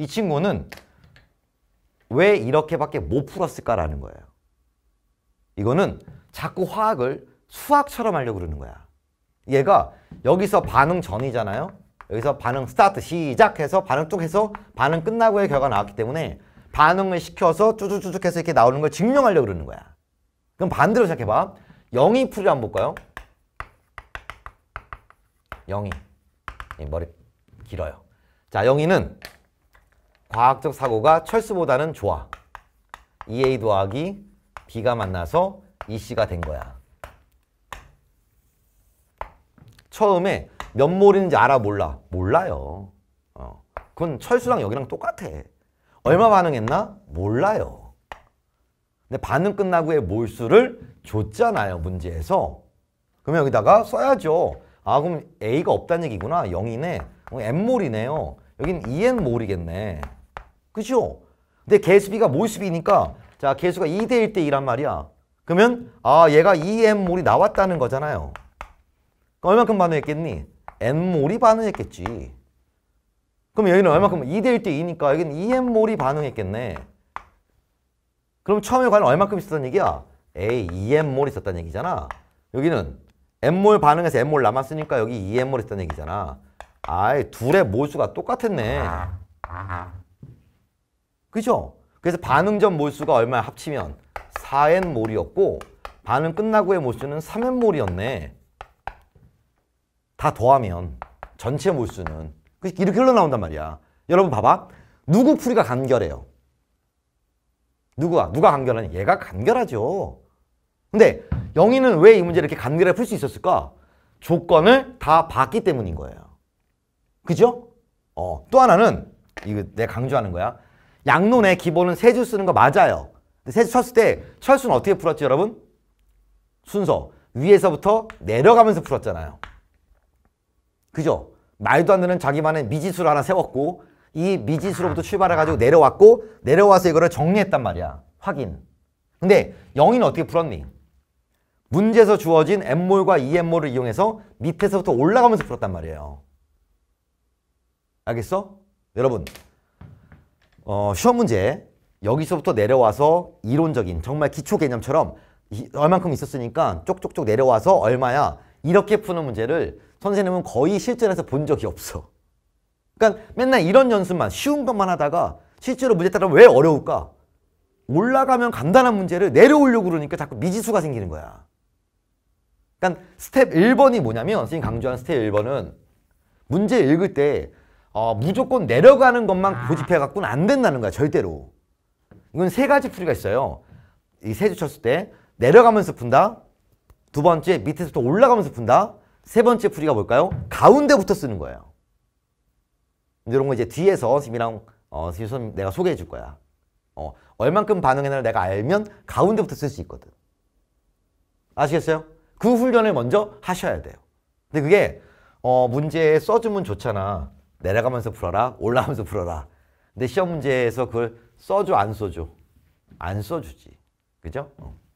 이 친구는 왜 이렇게밖에 못 풀었을까라는 거예요. 이거는 자꾸 화학을 수학처럼 하려고 그러는 거야. 얘가 여기서 반응 전이잖아요. 여기서 반응 스타트 시작해서 반응 뚝 해서 반응 끝나고의 결과 가 나왔기 때문에 반응을 시켜서 쭈쭈쭈쭉 해서 이렇게 나오는 걸 증명하려고 그러는 거야. 그럼 반대로 생각해봐. 0이 풀이를 한번 볼까요? 0이. 머리 길어요. 자, 0이는 과학적 사고가 철수보다는 좋아. EA 더하기 B가 만나서 EC가 된 거야. 처음에 몇 몰인지 알아 몰라? 몰라요. 어. 그건 철수랑 여기랑 똑같아. 얼마 반응했나? 몰라요. 근데 반응 끝나고 의 몰수를 줬잖아요. 문제에서. 그러 여기다가 써야죠. 아 그럼 A가 없다는 얘기구나. 0이네. 어, N몰이네요. 여긴 2N몰이겠네. 그죠? 근데 개수비가 몰수비니까 자 개수가 2대 1대 2란 말이야. 그러면 아 얘가 2n몰이 나왔다는 거잖아요. 그럼 얼마큼 반응했겠니? n몰이 반응했겠지. 그럼 여기는 얼마큼? 2대 1대 2니까 여기는 2n몰이 반응했겠네. 그럼 처음에 과연 얼마큼 있었던 얘기야? 에이 2n몰 있었단 얘기잖아. 여기는 n몰 반응해서 n몰 남았으니까 여기 2n몰 있었단 얘기잖아. 아이 둘의 몰수가 똑같았네. 그죠? 그래서 반응 전 몰수가 얼마 합치면 4n 몰이었고 반응 끝나고의 몰수는 3n 몰이었네. 다 더하면 전체 몰수는 이렇게 흘러나온단 말이야. 여러분 봐봐. 누구 풀이가 간결해요? 누구야? 누가 간결하니? 얘가 간결하죠. 근데 영희는 왜 이 문제를 이렇게 간결하게 풀 수 있었을까? 조건을 다 봤기 때문인 거예요. 그죠? 어, 또 하나는 이거 내가 강조하는 거야. 양론의 기본은 세 줄 쓰는 거 맞아요. 세줄 쳤을 때 철수는 어떻게 풀었지 여러분? 순서 위에서부터 내려가면서 풀었잖아요. 그죠? 말도 안 되는 자기만의 미지수를 하나 세웠고 이 미지수로부터 출발해가지고 내려왔고 내려와서 이거를 정리했단 말이야. 확인. 근데 영인 어떻게 풀었니? 문제에서 주어진 M몰과 EM몰을 이용해서 밑에서부터 올라가면서 풀었단 말이에요. 알겠어? 여러분 어, 시험 문제 여기서부터 내려와서 이론적인 정말 기초 개념처럼 이, 얼만큼 있었으니까 쪽쪽쪽 내려와서 얼마야 이렇게 푸는 문제를 선생님은 거의 실전에서 본 적이 없어. 그러니까 맨날 이런 연습만 쉬운 것만 하다가 실제로 문제 따라 왜 어려울까? 올라가면 간단한 문제를 내려오려고 그러니까 자꾸 미지수가 생기는 거야. 그러니까 스텝 1번이 뭐냐면 선생님 강조한 스텝 1번은 문제 읽을 때 어, 무조건 내려가는 것만 아. 고집해 갖고는 안 된다는 거야 절대로. 이건 세 가지 풀이가 있어요. 이 세 주 쳤을 때 내려가면서 푼다. 두 번째 밑에서부터 올라가면서 푼다. 세 번째 풀이가 뭘까요? 가운데부터 쓰는 거예요. 이런 거 이제 뒤에서 선생님이랑 어, 선생님 내가 소개해 줄 거야. 어, 얼만큼 반응했나 를 내가 알면 가운데부터 쓸 수 있거든. 아시겠어요? 그 훈련을 먼저 하셔야 돼요. 근데 그게 어, 문제에 써주면 좋잖아. 내려가면서 풀어라, 올라가면서 풀어라. 근데 시험 문제에서 그걸 써줘, 안 써줘? 안 써주지. 그죠? 어.